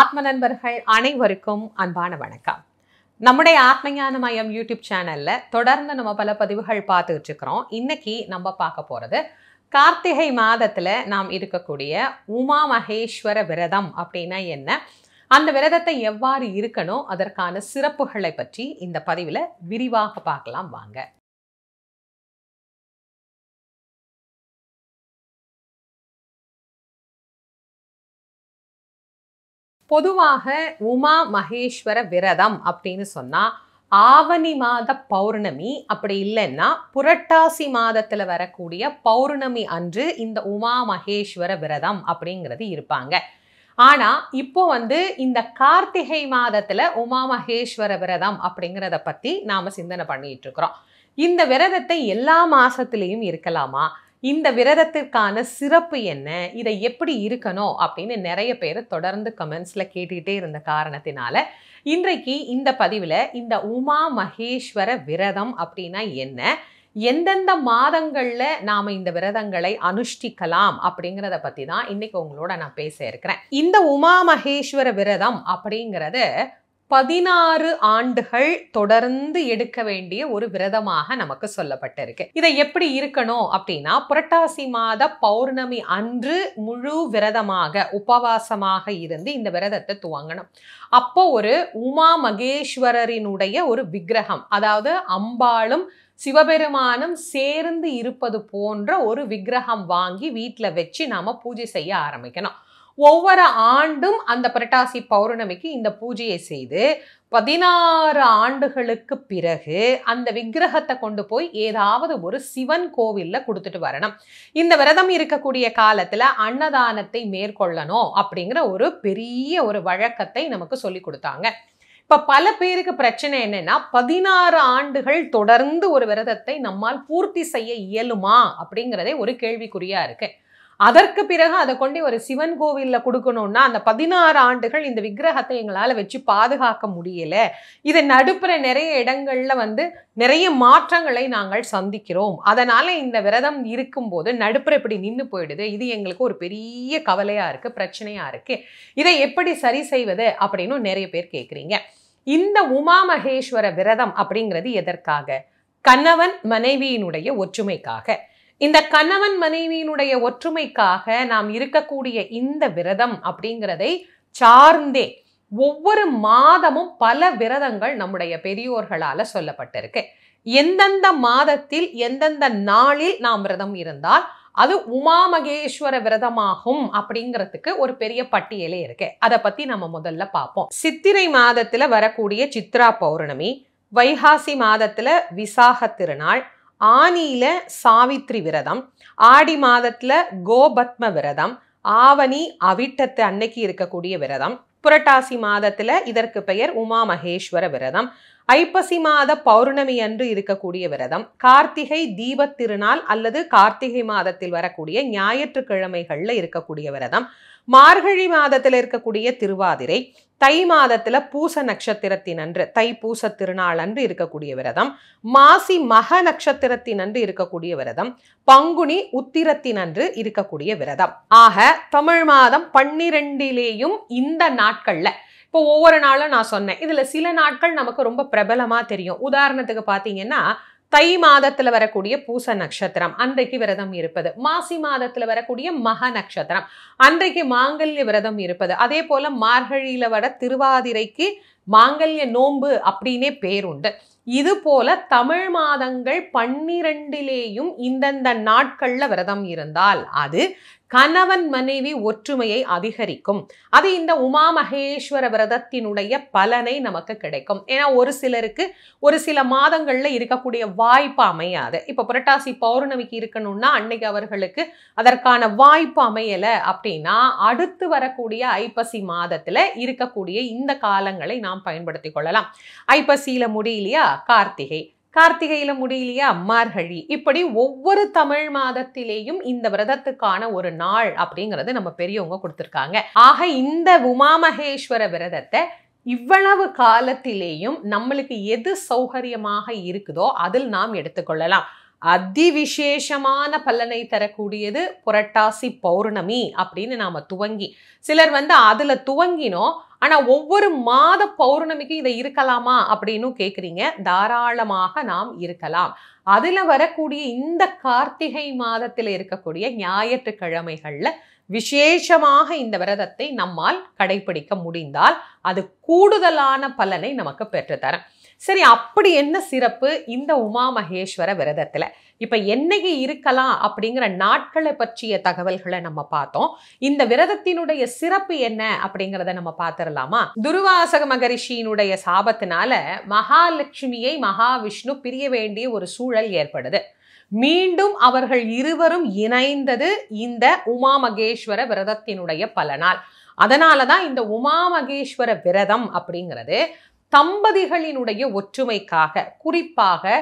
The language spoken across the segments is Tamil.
ஆத்ம நண்பர்கள் அனைவருக்கும் அன்பான வணக்கம் நம்முடைய ஆத்மஞான மயம் யூடியூப் சேனலில் தொடர்ந்து நம்ம பல பதிவுகள் பார்த்துட்டு இருக்கிறோம் இன்னைக்கு நம்ம பார்க்க போகிறது கார்த்திகை மாதத்தில் நாம் இருக்கக்கூடிய உமா மகேஸ்வர விரதம் அப்படின்னா என்ன அந்த விரதத்தை எவ்வாறு இருக்கணும் அதற்கான சிறப்புகளை பற்றி இந்த பதிவில் விரிவாக பார்க்கலாம் வாங்க பொதுவாக உமா மகேஸ்வர விரதம் அப்படின்னு சொன்னால் ஆவணி மாத பௌர்ணமி அப்படி இல்லைன்னா புரட்டாசி மாதத்தில் வரக்கூடிய பௌர்ணமி அன்று இந்த உமா மகேஸ்வர விரதம் அப்படிங்கிறது இருப்பாங்க ஆனால் இப்போ வந்து இந்த கார்த்திகை மாதத்தில் உமா மகேஸ்வர விரதம் அப்படிங்கிறத பற்றி நாம் சிந்தனை பண்ணிகிட்டு இருக்கிறோம் இந்த விரதத்தை எல்லா மாதத்துலேயும் இருக்கலாமா இந்த விரதத்திற்கான சிறப்பு என்ன இதை எப்படி இருக்கணும் அப்படின்னு நிறைய பேர் தொடர்ந்து கமெண்ட்ஸில் கேட்டுக்கிட்டே இருந்த காரணத்தினால இன்றைக்கு இந்த பதிவில் இந்த உமா மகேஸ்வர விரதம் அப்படின்னா என்ன எந்தெந்த மாதங்களில் நாம் இந்த விரதங்களை அனுஷ்டிக்கலாம் அப்படிங்கிறத பற்றி தான் இன்றைக்கி உங்களோட நான் பேச இருக்கிறேன் இந்த உமா மகேஸ்வர விரதம் அப்படிங்கிறது பதினாறு ஆண்டுகள் தொடர்ந்து எடுக்க வேண்டிய ஒரு விரதமாக நமக்கு சொல்லப்பட்டிருக்கு இதை எப்படி இருக்கணும் அப்படின்னா புரட்டாசி மாத பௌர்ணமி அன்று முழு விரதமாக உபவாசமாக இருந்து இந்த விரதத்தை துவங்கணும் அப்போ ஒரு உமா மகேஸ்வரரினுடைய ஒரு விக்கிரகம் அதாவது அம்பாளும் சிவபெருமானும் சேர்ந்து இருப்பது போன்ற ஒரு விக்கிரகம் வாங்கி வீட்டில் வச்சு நாம் பூஜை செய்ய ஆரம்பிக்கணும் ஒவ்வொரு ஆண்டும் அந்த புரட்டாசி பௌர்ணமிக்கு இந்த பூஜையை செய்து பதினாறு ஆண்டுகளுக்கு பிறகு அந்த விக்கிரகத்தை கொண்டு போய் ஏதாவது ஒரு சிவன் கோவிலில் கொடுத்துட்டு வரணும் இந்த விரதம் இருக்கக்கூடிய காலத்தில் அன்னதானத்தை மேற்கொள்ளணும் அப்படிங்கிற ஒரு பெரிய ஒரு வழக்கத்தை நமக்கு சொல்லி கொடுத்தாங்க இப்போ பல பேருக்கு பிரச்சனை என்னென்னா பதினாறு ஆண்டுகள் தொடர்ந்து ஒரு விரதத்தை நம்மால் பூர்த்தி செய்ய இயலுமா அப்படிங்கிறதே ஒரு கேள்விக்குறியாக இருக்குது அதற்கு பிறகு அதை கொண்டு ஒரு சிவன் கோவிலில் கொடுக்கணும்னா அந்த பதினாறு ஆண்டுகள் இந்த விக்கிரகத்தை எங்களால் வச்சு பாதுகாக்க முடியலை இதை நடுப்புற நிறைய இடங்களில் வந்து நிறைய மாற்றங்களை நாங்கள் சந்திக்கிறோம் அதனால் இந்த விரதம் இருக்கும்போது நடுப்புற இப்படி நின்று போயிடுது இது எங்களுக்கு ஒரு பெரிய கவலையாக இருக்குது பிரச்சனையாக இருக்குது இதை எப்படி சரி செய்வது அப்படின்னு நிறைய பேர் கேட்குறீங்க இந்த உமா மகேஸ்வர விரதம் அப்படிங்கிறது எதற்காக கணவன் மனைவியினுடைய ஒற்றுமைக்காக இந்த கணவன் மனைவியினுடைய ஒற்றுமைக்காக நாம் இருக்கக்கூடிய இந்த விரதம் அப்படிங்கிறதை சார்ந்தே ஒவ்வொரு மாதமும் பல விரதங்கள் நம்முடைய பெரியோர்களால சொல்லப்பட்டிருக்கு எந்தெந்த மாதத்தில் எந்தெந்த நாளில் நாம் விரதம் இருந்தால் அது உமாமகேஸ்வர விரதமாகும் அப்படிங்கிறதுக்கு ஒரு பெரிய பட்டியலே இருக்கு அதை பத்தி நம்ம முதல்ல பார்ப்போம் சித்திரை மாதத்துல வரக்கூடிய சித்ரா பௌர்ணமி வைகாசி மாதத்துல விசாக திருநாள் ஆனியில் சாவித்ரி விரதம் ஆடி மாதத்தில் கோபத்ம விரதம் ஆவணி அவிட்டத்து அன்னைக்கு இருக்கக்கூடிய விரதம் புரட்டாசி மாதத்தில் இதற்கு பெயர் உமா மகேஸ்வர விரதம் ஐப்பசி மாத பௌர்ணமி அன்று இருக்கக்கூடிய விரதம் கார்த்திகை தீப திருநாள் அல்லது கார்த்திகை மாதத்தில் வரக்கூடிய ஞாயிற்றுக்கிழமைகளில் இருக்கக்கூடிய விரதம் மார்கழி மாதத்தில் இருக்கக்கூடிய திருவாதிரை தை மாதத்துல பூச நட்சத்திரத்தின் அன்று தை பூச திருநாள் அன்று இருக்கக்கூடிய விரதம் மாசி மக நட்சத்திரத்தின் அன்று இருக்கக்கூடிய விரதம் பங்குனி உத்திரத்தின் அன்று இருக்கக்கூடிய விரதம் ஆக தமிழ் மாதம் பன்னிரெண்டிலேயும் இந்த நாட்கள்ல இப்போ ஒவ்வொரு நாளும் நான் சொன்னேன் இதில் சில நாட்கள் நமக்கு ரொம்ப பிரபலமாக தெரியும் உதாரணத்துக்கு பார்த்தீங்கன்னா தை மாதத்தில் வரக்கூடிய பூச நட்சத்திரம் அன்றைக்கு விரதம் இருப்பது மாசி மாதத்தில் வரக்கூடிய மக நட்சத்திரம் அன்றைக்கு மாங்கல்ய விரதம் இருப்பது அதே போல் மார்கழியில் வர திருவாதிரைக்கு மாங்கல்ய நோன்பு அப்படின்னே பேருண்டு இது போல தமிழ் மாதங்கள் பன்னிரண்டிலேயும் இந்தந்த நாட்களில் விரதம் இருந்தால் அது கணவன் மனைவி ஒற்றுமையை அதிகரிக்கும் அது இந்த உமா மகேஸ்வர விரதத்தினுடைய பலனை நமக்கு கிடைக்கும் ஏன்னா ஒரு சிலருக்கு ஒரு சில மாதங்கள்ல இருக்கக்கூடிய வாய்ப்பு அமையாது இப்ப புரட்டாசி பௌர்ணமிக்கு இருக்கணும்னா அன்னைக்கு அவர்களுக்கு அதற்கான வாய்ப்பு அமையல அப்படின்னா அடுத்து வரக்கூடிய ஐப்பசி மாதத்துல இருக்கக்கூடிய இந்த காலங்களை நாம் பயன்படுத்தி கொள்ளலாம் ஐப்பசியில முடியலையா கார்த்திகை கார்த்திகையில முடியலையா மார்கழி இப்படி ஒவ்வொரு தமிழ் மாதத்திலேயும் இந்த விரதத்துக்கான ஒரு நாள் அப்படிங்கிறது நம்ம பெரியவங்க கொடுத்துருக்காங்க ஆக இந்த உமாமகேஸ்வர விரதத்தை இவ்வளவு காலத்திலேயும் நம்மளுக்கு எது சௌகரியமாக இருக்குதோ அதில் நாம் எடுத்துக்கொள்ளலாம் அதி விசேஷமான பலனை தரக்கூடியது புரட்டாசி பௌர்ணமி அப்படின்னு நாம் துவங்கி சிலர் வந்து அதில் துவங்கினோம் ஆனால் ஒவ்வொரு மாத பௌர்ணமிக்கும் இதை இருக்கலாமா அப்படின்னு கேட்குறீங்க தாராளமாக நாம் இருக்கலாம் அதில் வரக்கூடிய இந்த கார்த்திகை மாதத்தில் இருக்கக்கூடிய ஞாயிற்றுக்கிழமைகளில் விசேஷமாக இந்த விரதத்தை நம்மால் கடைபிடிக்க முடிந்தால் அது கூடுதலான பலனை நமக்கு பெற்றுத்தரேன் சரி அப்படி என்ன சிறப்பு இந்த உமா மகேஸ்வர விரதத்தில் இப்போ என்னைக்கு இருக்கலாம் அப்படிங்கிற நாட்களை பற்றிய தகவல்களை நம்ம பார்த்தோம் இந்த விரதத்தினுடைய சிறப்பு என்ன அப்படிங்கிறத நம்ம பார்த்துடலாமா துருவாசக மகரிஷியினுடைய சாபத்தினால மகாலட்சுமியை மகாவிஷ்ணு பிரிய வேண்டிய ஒரு சூழல் ஏற்படுது மீண்டும் அவர்கள் இருவரும் இணைந்தது இந்த உமா மகேஸ்வர விரதத்தினுடைய பலனால் அதனால தான் இந்த உமா மகேஸ்வர விரதம் அப்படிங்கிறது தம்பதிகளினுடைய ஒற்றுமைக்காக குறிப்பாக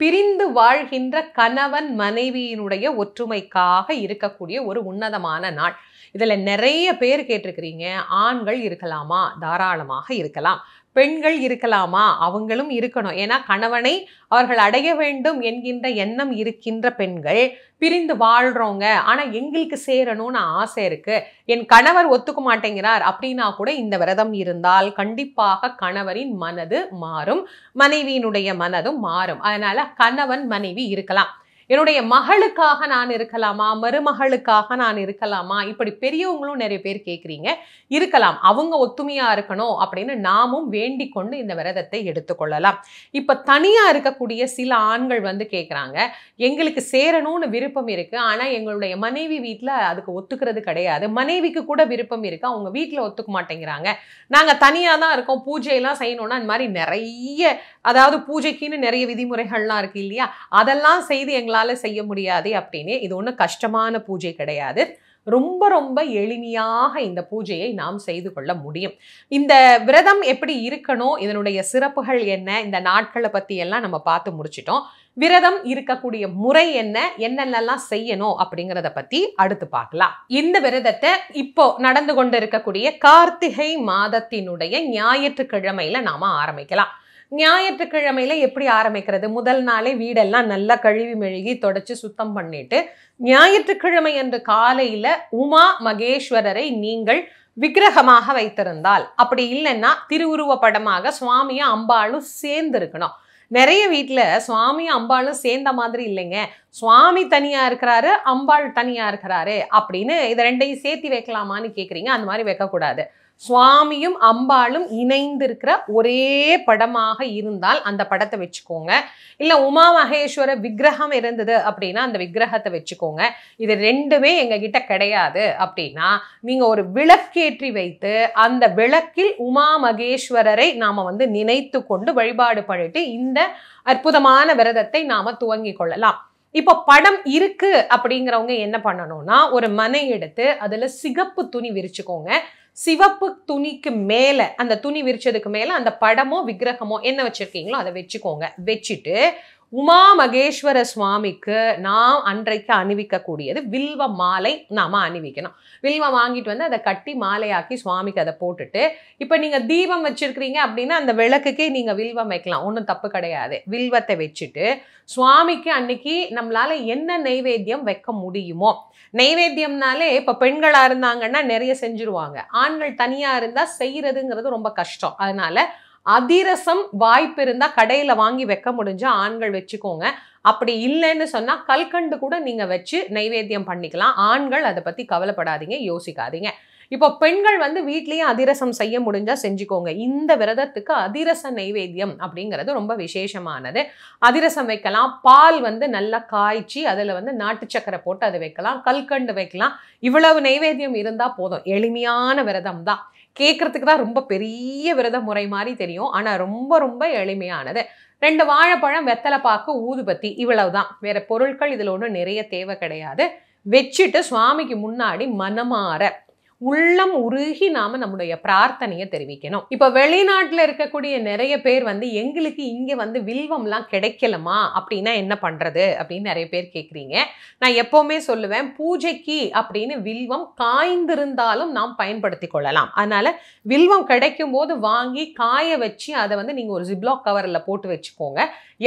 பிரிந்து வாழ்கின்ற கணவன் மனைவியினுடைய ஒற்றுமைக்காக இருக்கக்கூடிய ஒரு உன்னதமான நாள் இதில் நிறைய பேர் கேட்டிருக்கிறீங்க ஆண்கள் இருக்கலாமா தாராளமாக இருக்கலாம் பெண்கள் இருக்கலாமா அவங்களும் இருக்கணும் ஏன்னா கணவனை அவர்கள் அடைய வேண்டும் என்கின்ற எண்ணம் இருக்கின்ற பெண்கள் பிரிந்து வாழ்கிறோங்க ஆனால் எங்களுக்கு சேரணும்னு ஆசை இருக்குது என் கணவர் ஒத்துக்க மாட்டேங்கிறார் அப்படின்னா கூட இந்த விரதம் இருந்தால் கண்டிப்பாக கணவரின் மனது மாறும் மனைவியினுடைய மனதும் மாறும் அதனால் கணவன் மனைவி இருக்கலாம் என்னுடைய மகளுக்காக நான் இருக்கலாமா மருமகளுக்காக நான் இருக்கலாமா இப்படி பெரியவங்களும் நிறைய பேர் கேட்குறீங்க இருக்கலாம் அவங்க ஒத்துமையாக இருக்கணும் அப்படின்னு நாமும் வேண்டி கொண்டு இந்த விரதத்தை எடுத்துக்கொள்ளலாம் இப்போ தனியாக இருக்கக்கூடிய சில ஆண்கள் வந்து கேட்குறாங்க எங்களுக்கு சேரணும்னு விருப்பம் இருக்குது ஆனால் எங்களுடைய மனைவி வீட்டில் அதுக்கு ஒத்துக்கிறது கிடையாது மனைவிக்கு கூட விருப்பம் இருக்குது அவங்க வீட்டில் ஒத்துக்க மாட்டேங்கிறாங்க நாங்கள் தனியாக தான் இருக்கோம் பூஜையெல்லாம் செய்யணும்னா இந்த மாதிரி நிறைய அதாவது பூஜைக்குன்னு நிறைய விதிமுறைகள்லாம் இருக்குது இல்லையா அதெல்லாம் செய்து எங்களால் நம்மளால் செய்ய முடியாது அப்படின்னு இது ஒன்றும் கஷ்டமான பூஜை கிடையாது ரொம்ப ரொம்ப எளிமையாக இந்த பூஜையை நாம் செய்து கொள்ள முடியும் இந்த விரதம் எப்படி இருக்கணும் இதனுடைய சிறப்புகள் என்ன இந்த நாட்களை பற்றி எல்லாம் நம்ம பார்த்து முடிச்சிட்டோம் விரதம் இருக்கக்கூடிய முறை என்ன என்னென்னலாம் செய்யணும் அப்படிங்கிறத பற்றி அடுத்து பார்க்கலாம் இந்த விரதத்தை இப்போ நடந்து கொண்டு இருக்கக்கூடிய கார்த்திகை மாதத்தினுடைய ஞாயிற்றுக்கிழமையில் நாம ஆரம்பிக்கலாம் ஞாயிற்றுக்கிழமையில எப்படி ஆரம்பிக்கிறது முதல் நாளே வீடெல்லாம் நல்லா கழுவி மெழுகி தொடச்சி சுத்தம் பண்ணிட்டு ஞாயிற்றுக்கிழமை என்று காலையில உமா மகேஸ்வரரை நீங்கள் விக்கிரகமாக வைத்திருந்தால் அப்படி இல்லைன்னா திருவுருவ படமாக சுவாமியும் அம்பாளும் சேர்ந்து இருக்கணும் நிறைய வீட்டில் சுவாமியும் அம்பாலும் சேர்ந்த மாதிரி இல்லைங்க சுவாமி தனியாக இருக்கிறாரு அம்பாள் தனியாக இருக்கிறாரு அப்படின்னு இதை ரெண்டையும் சேர்த்து வைக்கலாமான்னு கேட்குறீங்க அந்த மாதிரி வைக்கக்கூடாது சுவாமியும் அம்பாளும் இணைந்து இருக்கிற ஒரே படமாக இருந்தால் அந்த படத்தை வச்சுக்கோங்க இல்லை உமா மகேஸ்வர விக்கிரகம் இருந்தது அப்படின்னா அந்த விக்கிரகத்தை வச்சுக்கோங்க இது ரெண்டுமே எங்ககிட்ட கிடையாது அப்படின்னா நீங்கள் ஒரு விளக்கேற்றி வைத்து அந்த விளக்கில் உமா மகேஸ்வரரை நாம் வந்து நினைத்து கொண்டு வழிபாடு பண்ணிட்டு இந்த அற்புதமான விரதத்தை நாம் துவங்கி கொள்ளலாம் இப்போ படம் இருக்கு அப்படிங்கிறவங்க என்ன பண்ணணும்னா ஒரு மனை எடுத்து அதில் சிகப்பு துணி விரிச்சுக்கோங்க சிவப்பு துணிக்கு மேலே அந்த துணி விரிச்சதுக்கு மேலே அந்த படமோ விக்கிரகமோ என்ன வச்சுருக்கீங்களோ அதை வச்சுக்கோங்க வச்சுட்டு உமா மகேஸ்வர சுவாமிக்கு நாம் அன்றைக்கு அணிவிக்கக்கூடியது வில்வ மாலை நாம் அணிவிக்கணும் வில்வம் வாங்கிட்டு வந்து அதை கட்டி மாலையாக்கி சுவாமிக்கு அதை போட்டுட்டு இப்போ நீங்கள் தீபம் வச்சுருக்கிறீங்க அப்படின்னா அந்த விளக்குக்கே நீங்கள் வில்வம் வைக்கலாம் ஒன்றும் தப்பு கிடையாது வில்வத்தை வச்சுட்டு சுவாமிக்கு அன்னைக்கு நம்மளால் என்ன நெய்வேத்தியம் வைக்க முடியுமோ நைவேத்தியம்னாலே இப்போ பெண்களாக இருந்தாங்கன்னா நிறைய செஞ்சுருவாங்க ஆண்கள் தனியாக இருந்தால் செய்கிறதுங்கிறது ரொம்ப கஷ்டம் அதனால் அதிரசம் வாய்ப்பு இருந்தால் கடையில் வாங்கி வைக்க முடிஞ்சால் ஆண்கள் வச்சுக்கோங்க அப்படி இல்லைன்னு சொன்னால் கல்கண்டு கூட நீங்கள் வச்சு நைவேத்தியம் பண்ணிக்கலாம் ஆண்கள் அதை பற்றி கவலைப்படாதீங்க யோசிக்காதீங்க இப்போ பெண்கள் வந்து வீட்லேயும் அதிரசம் செய்ய முடிஞ்சால் செஞ்சுக்கோங்க இந்த விரதத்துக்கு அதிரச நைவேத்தியம் அப்படிங்கிறது ரொம்ப விசேஷமானது அதிரசம் வைக்கலாம் பால் வந்து நல்லா காய்ச்சி அதில் வந்து நாட்டு சக்கரை போட்டு அதை வைக்கலாம் கல்கண்டு வைக்கலாம் இவ்வளவு நைவேத்தியம் இருந்தால் போதும் எளிமையான விரதம் தான் கேட்குறதுக்கு தான் ரொம்ப பெரிய விரத முறை மாதிரி தெரியும் ஆனால் ரொம்ப ரொம்ப எளிமையானது ரெண்டு வாழைப்பழம் வெத்தலை பாக்கு ஊதுபத்தி இவ்வளவு தான் வேறு பொருட்கள் இதில் ஒன்றும் நிறைய தேவை கிடையாது வச்சுட்டு சுவாமிக்கு முன்னாடி மனமாற உள்ளம் உருகி நாம நம்முடைய பிரார்த்தனையை தெரிவிக்கணும் இப்போ வெளிநாட்டில் இருக்கக்கூடிய நிறைய பேர் வந்து எங்களுக்கு இங்கே வந்து வில்வம்லாம் கிடைக்கலமா அப்படின்னா என்ன பண்ணுறது அப்படின்னு நிறைய பேர் கேட்குறீங்க நான் எப்போவுமே சொல்லுவேன் பூஜைக்கு அப்படின்னு வில்வம் காய்ந்திருந்தாலும் நாம் பயன்படுத்தி கொள்ளலாம் அதனால் வில்வம் கிடைக்கும் போது வாங்கி காய வச்சு அதை வந்து நீங்கள் ஒரு ஜிப்லாக் கவரில் போட்டு வச்சுக்கோங்க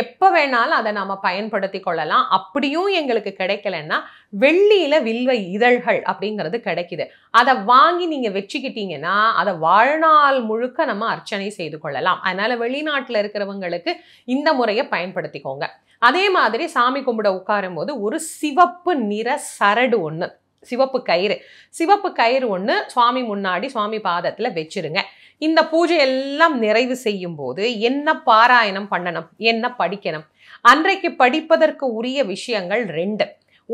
எப்போ வேணாலும் அதை நாம் பயன்படுத்தி கொள்ளலாம் அப்படியும் எங்களுக்கு கிடைக்கலன்னா வெள்ளியில வில்வை இதழ்கள் அப்படிங்கிறது கிடைக்குது அதை வாங்கி நீங்க வச்சுக்கிட்டீங்கன்னா அதை வாழ்நாள் முழுக்க நம்ம அர்ச்சனை செய்து கொள்ளலாம் அதனால வெளிநாட்டில் இருக்கிறவங்களுக்கு இந்த முறையை பயன்படுத்திக்கோங்க அதே மாதிரி சாமி கும்பிட உட்காரும் போது ஒரு சிவப்பு நிற சரடு ஒன்று சிவப்பு கயிறு சிவப்பு கயிறு ஒன்று சுவாமி முன்னாடி சுவாமி பாதத்தில் வச்சிருங்க இந்த பூஜை எல்லாம் நிறைவு செய்யும் போது என்ன பாராயணம் பண்ணணும் என்ன படிக்கணும் அன்றைக்கு படிப்பதற்கு உரிய விஷயங்கள் ரெண்டு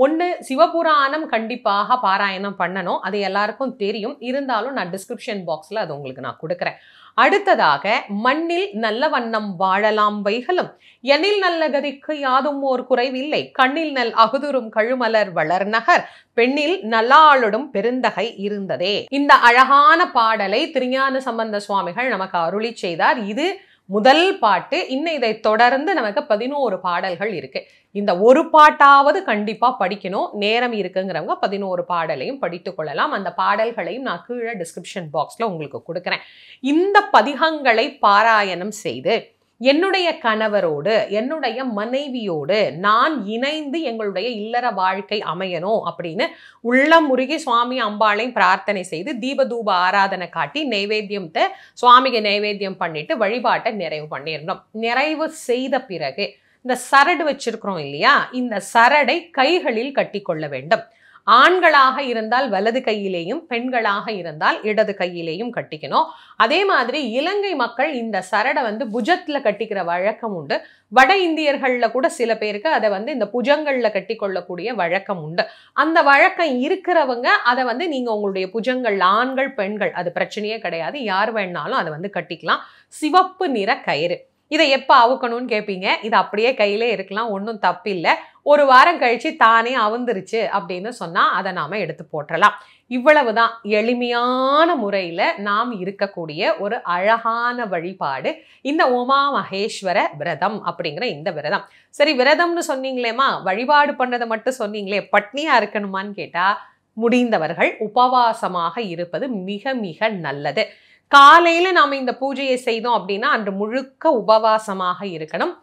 ஒன்று சிவபுராணம் கண்டிப்பாக பாராயணம் பண்ணணும் அது எல்லாருக்கும் தெரியும் இருந்தாலும் நான் டிஸ்கிரிப்ஷன் பாக்ஸில் அது உங்களுக்கு நான் கொடுக்குறேன் அடுத்ததாக மண்ணில் நல்ல வண்ணம் வாழலாம் வைகளும் எனில் நல்ல கதிக்கு யாதும் ஓர் குறைவில்லை கண்ணில் நல் அகுதுரும் கழுமலர் வளர் நகர் பெண்ணில் நல்லாளுடும் பெருந்தகை இருந்ததே இந்த அழகான பாடலை திருஞான சம்பந்த சுவாமிகள் நமக்கு அருளி செய்தார் இது முதல் பாட்டு இன்னும் இதை தொடர்ந்து நமக்கு பதினோரு பாடல்கள் இருக்கு இந்த ஒரு பாட்டாவது கண்டிப்பாக படிக்கணும் நேரம் இருக்குங்கிறவங்க பதினோரு பாடலையும் படித்து கொள்ளலாம் அந்த பாடல்களையும் நான் கீழே டிஸ்கிரிப்ஷன் பாக்ஸில் உங்களுக்கு கொடுக்குறேன் இந்த பதிகங்களை பாராயணம் செய்து என்னுடைய கணவரோடு என்னுடைய மனைவியோடு நான் இணைந்து எங்களுடைய இல்லற வாழ்க்கை அமையணும் அப்படின்னு உள்ள முருகி சுவாமி அம்பாளையும் பிரார்த்தனை செய்து தீபதூப ஆராதனை காட்டி நைவேத்தியத்தை சுவாமிக்கு நைவேத்தியம் பண்ணிட்டு வழிபாட்டை நிறைவு பண்ணிடணும் நிறைவு செய்த பிறகு இந்த சரடு வச்சிருக்கிறோம் இல்லையா இந்த சரடை கைகளில் கட்டி கொள்ள வேண்டும் ஆண்களாக இருந்தால் வலது கையிலேயும் பெண்களாக இருந்தால் இடது கையிலேயும் கட்டிக்கணும் அதே மாதிரி இலங்கை மக்கள் இந்த சரடை வந்து புஜத்தில் கட்டிக்கிற வழக்கம் உண்டு வட இந்தியர்களில் கூட சில பேருக்கு அதை வந்து இந்த புஜங்களில் கட்டி கொள்ளக்கூடிய வழக்கம் உண்டு அந்த வழக்கம் இருக்கிறவங்க அதை வந்து நீங்கள் உங்களுடைய புஜங்கள் ஆண்கள் பெண்கள் அது பிரச்சனையே கிடையாது யார் வேணாலும் அதை வந்து கட்டிக்கலாம் சிவப்பு நிற கயிறு இதை எப்போ அவுக்கணும்னு கேட்பீங்க இது அப்படியே கையிலே இருக்கலாம் ஒன்றும் இல்லை ஒரு வாரம் கழித்து தானே அவுந்துருச்சு அப்படின்னு சொன்னால் அதை நாம் எடுத்து போட்டுடலாம் இவ்வளவு தான் எளிமையான முறையில் நாம் இருக்கக்கூடிய ஒரு அழகான வழிபாடு இந்த உமா மகேஸ்வர விரதம் அப்படிங்கிற இந்த விரதம் சரி விரதம்னு சொன்னீங்களேம்மா வழிபாடு பண்ணுறதை மட்டும் சொன்னீங்களே பட்னியாக இருக்கணுமான்னு கேட்டால் முடிந்தவர்கள் உபவாசமாக இருப்பது மிக மிக நல்லது காலையில் நாம் இந்த பூஜையை செய்தோம் அப்படின்னா அன்று முழுக்க உபவாசமாக இருக்கணும்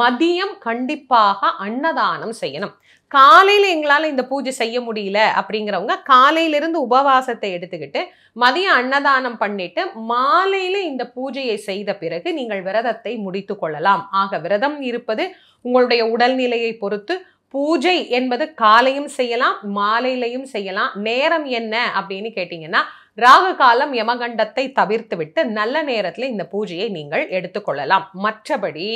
மதியம் கண்டிப்பாக அன்னதானம் செய்யணும் காலையில் எங்களால் இந்த பூஜை செய்ய முடியல அப்படிங்கிறவங்க காலையிலிருந்து உபவாசத்தை எடுத்துக்கிட்டு மதியம் அன்னதானம் பண்ணிட்டு மாலையில் இந்த பூஜையை செய்த பிறகு நீங்கள் விரதத்தை முடித்து கொள்ளலாம் ஆக விரதம் இருப்பது உங்களுடைய உடல்நிலையை பொறுத்து பூஜை என்பது காலையும் செய்யலாம் மாலையிலையும் செய்யலாம் நேரம் என்ன அப்படின்னு கேட்டிங்கன்னா ராகு காலம் யமகண்டத்தை தவிர்த்துவிட்டு நல்ல நேரத்தில் இந்த பூஜையை நீங்கள் எடுத்துக்கொள்ளலாம் மற்றபடி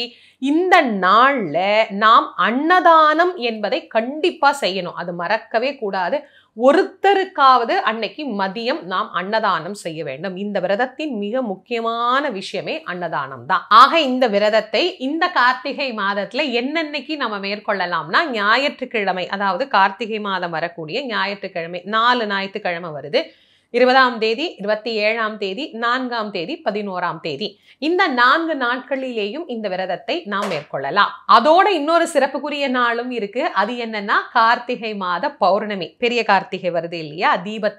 இந்த நாளில் நாம் அன்னதானம் என்பதை கண்டிப்பாக செய்யணும் அது மறக்கவே கூடாது ஒருத்தருக்காவது அன்னைக்கு மதியம் நாம் அன்னதானம் செய்ய வேண்டும் இந்த விரதத்தின் மிக முக்கியமான விஷயமே அன்னதானம் தான் ஆக இந்த விரதத்தை இந்த கார்த்திகை மாதத்துல என்னென்னைக்கு நம்ம மேற்கொள்ளலாம்னா ஞாயிற்றுக்கிழமை அதாவது கார்த்திகை மாதம் வரக்கூடிய ஞாயிற்றுக்கிழமை நாலு ஞாயிற்றுக்கிழமை வருது இருபதாம் தேதி இருபத்தி ஏழாம் தேதி நான்காம் தேதி பதினோராம் தேதி இந்த நான்கு நாட்களிலேயும் இந்த விரதத்தை நாம் மேற்கொள்ளலாம் அதோட இன்னொரு சிறப்புக்குரிய நாளும் இருக்கு அது என்னன்னா கார்த்திகை மாத பௌர்ணமி பெரிய கார்த்திகை வருது இல்லையா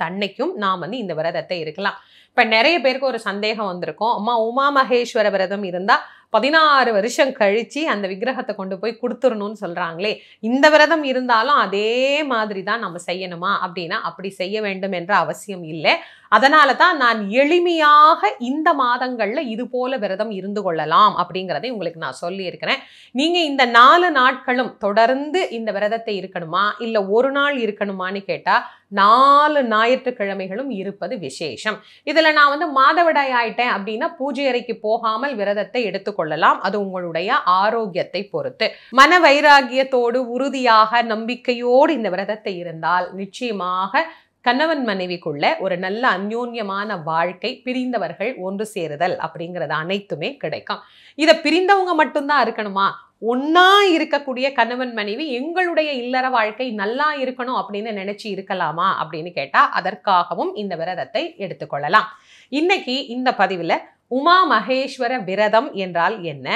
தன்னைக்கும் நாம் வந்து இந்த விரதத்தை இருக்கலாம் இப்போ நிறைய பேருக்கு ஒரு சந்தேகம் வந்திருக்கும் அம்மா உமா மகேஸ்வர விரதம் இருந்தால் பதினாறு வருஷம் கழித்து அந்த விக்கிரகத்தை கொண்டு போய் கொடுத்துடணும்னு சொல்கிறாங்களே இந்த விரதம் இருந்தாலும் அதே மாதிரி தான் நம்ம செய்யணுமா அப்படின்னா அப்படி செய்ய வேண்டும் என்ற அவசியம் இல்லை அதனால தான் நான் எளிமையாக இந்த மாதங்களில் இது போல விரதம் இருந்து கொள்ளலாம் அப்படிங்கிறதை உங்களுக்கு நான் சொல்லியிருக்கிறேன் நீங்கள் இந்த நாலு நாட்களும் தொடர்ந்து இந்த விரதத்தை இருக்கணுமா இல்லை ஒரு நாள் இருக்கணுமான்னு கேட்டால் நாலு ஞாயிற்றுக்கிழமைகளும் இருப்பது விசேஷம் இதில் நான் வந்து மாதவிடாய் ஆயிட்டேன் அப்படின்னா பூஜை அறைக்கு போகாமல் விரதத்தை எடுத்துக்கொள்ளலாம் அது உங்களுடைய ஆரோக்கியத்தை பொறுத்து மன வைராகியத்தோடு உறுதியாக நம்பிக்கையோடு இந்த விரதத்தை இருந்தால் நிச்சயமாக கணவன் மனைவிக்குள்ள ஒரு நல்ல அந்யோன்யமான வாழ்க்கை பிரிந்தவர்கள் ஒன்று சேருதல் அப்படிங்கிறது அனைத்துமே கிடைக்கும் இதை பிரிந்தவங்க மட்டும்தான் இருக்கணுமா ஒன்னா இருக்கக்கூடிய கணவன் மனைவி எங்களுடைய இல்லற வாழ்க்கை நல்லா இருக்கணும் அப்படின்னு நினைச்சு இருக்கலாமா அப்படின்னு கேட்டா அதற்காகவும் இந்த விரதத்தை எடுத்துக்கொள்ளலாம் இன்னைக்கு இந்த பதிவில் உமா மகேஸ்வர விரதம் என்றால் என்ன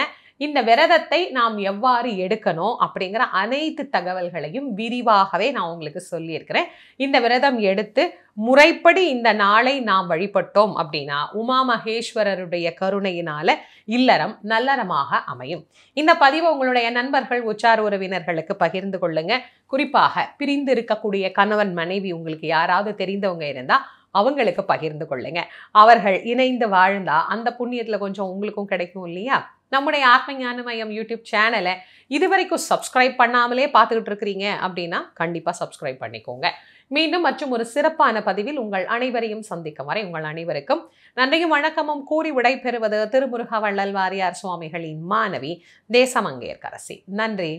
இந்த விரதத்தை நாம் எவ்வாறு எடுக்கணும் அப்படிங்கிற அனைத்து தகவல்களையும் விரிவாகவே நான் உங்களுக்கு சொல்லியிருக்கிறேன் இந்த விரதம் எடுத்து முறைப்படி இந்த நாளை நாம் வழிபட்டோம் அப்படின்னா உமா மகேஸ்வரருடைய கருணையினால இல்லறம் நல்லறமாக அமையும் இந்த பதிவை உங்களுடைய நண்பர்கள் உச்சார் உறவினர்களுக்கு பகிர்ந்து கொள்ளுங்க குறிப்பாக பிரிந்து இருக்கக்கூடிய கணவன் மனைவி உங்களுக்கு யாராவது தெரிந்தவங்க இருந்தால் அவங்களுக்கு பகிர்ந்து கொள்ளுங்க அவர்கள் இணைந்து வாழ்ந்தா அந்த புண்ணியத்தில் கொஞ்சம் உங்களுக்கும் கிடைக்கும் இல்லையா நம்முடைய ஆத்ம ஞான மையம் யூடியூப் சேனலை இது வரைக்கும் சப்ஸ்கிரைப் பண்ணாமலே பார்த்துக்கிட்டு இருக்கிறீங்க அப்படின்னா கண்டிப்பாக சப்ஸ்கிரைப் பண்ணிக்கோங்க மீண்டும் மற்றும் ஒரு சிறப்பான பதிவில் உங்கள் அனைவரையும் சந்திக்கும் வரை உங்கள் அனைவருக்கும் நன்றியும் வணக்கமும் கூறி விடைபெறுவது திருமுருக வள்ளல் வாரியார் சுவாமிகளின் மாணவி தேசமங்கையர்கரசி நன்றி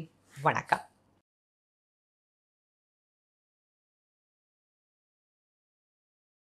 வணக்கம்